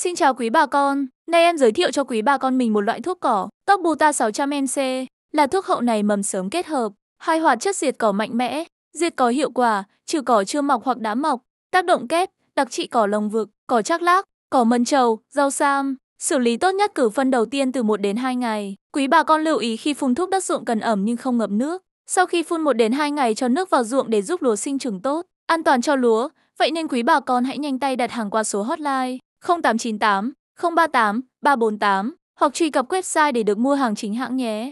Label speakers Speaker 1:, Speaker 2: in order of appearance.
Speaker 1: Xin chào quý bà con, nay em giới thiệu cho quý bà con mình một loại thuốc cỏ, tóc Buta 600 NC, là thuốc hậu này mầm sớm kết hợp, hai hoạt chất diệt cỏ mạnh mẽ, diệt cỏ hiệu quả, trừ cỏ chưa mọc hoặc đã mọc, tác động kép, đặc trị cỏ lồng vực, cỏ chắc lác, cỏ mân trầu, rau sam. Xử lý tốt nhất cử phân đầu tiên từ 1 đến 2 ngày. Quý bà con lưu ý khi phun thuốc đất ruộng cần ẩm nhưng không ngập nước. Sau khi phun 1 đến 2 ngày cho nước vào ruộng để giúp lúa sinh trưởng tốt, an toàn cho lúa, vậy nên quý bà con hãy nhanh tay đặt hàng qua số hotline 0898 038 348 hoặc truy cập website để được mua hàng chính hãng nhé.